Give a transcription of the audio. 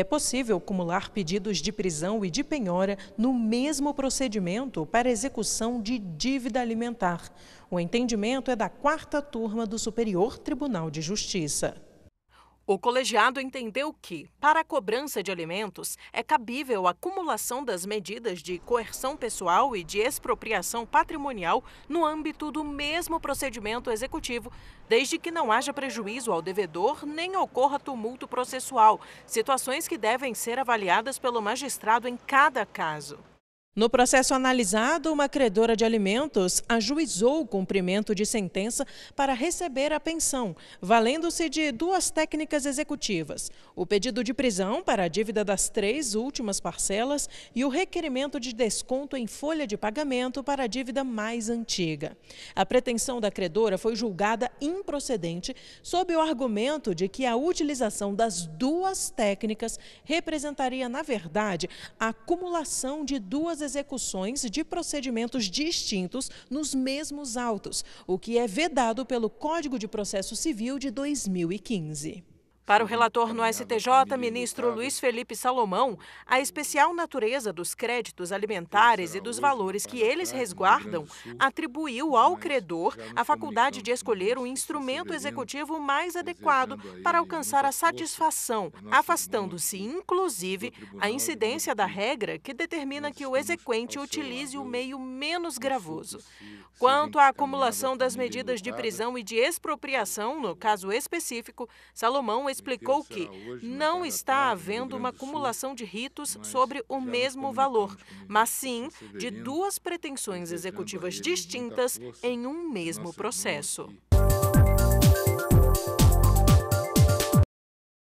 É possível cumular pedidos de prisão e de penhora no mesmo procedimento para execução de dívida alimentar. O entendimento é da quarta turma do Superior Tribunal de Justiça. O colegiado entendeu que, para a cobrança de alimentos, é cabível a acumulação das medidas de coerção pessoal e de expropriação patrimonial no âmbito do mesmo procedimento executivo, desde que não haja prejuízo ao devedor nem ocorra tumulto processual, situações que devem ser avaliadas pelo magistrado em cada caso. No processo analisado, uma credora de alimentos ajuizou o cumprimento de sentença para receber a pensão, valendo-se de duas técnicas executivas: o pedido de prisão para a dívida das três últimas parcelas e o requerimento de desconto em folha de pagamento para a dívida mais antiga. A pretensão da credora foi julgada improcedente sob o argumento de que a utilização das duas técnicas representaria, na verdade, a acumulação de duas execuções de procedimentos distintos nos mesmos autos, o que é vedado pelo Código de Processo Civil de 2015. Para o relator no STJ, ministro Luiz Felipe Salomão, a especial natureza dos créditos alimentares e dos valores que eles resguardam atribuiu ao credor a faculdade de escolher o um instrumento executivo mais adequado para alcançar a satisfação, afastando-se, inclusive, a incidência da regra que determina que o exequente utilize o meio menos gravoso. Quanto à acumulação das medidas de prisão e de expropriação, no caso específico, Salomão explicou que não está havendo uma acumulação de ritos sobre o mesmo valor, mas sim de duas pretensões executivas distintas em um mesmo processo.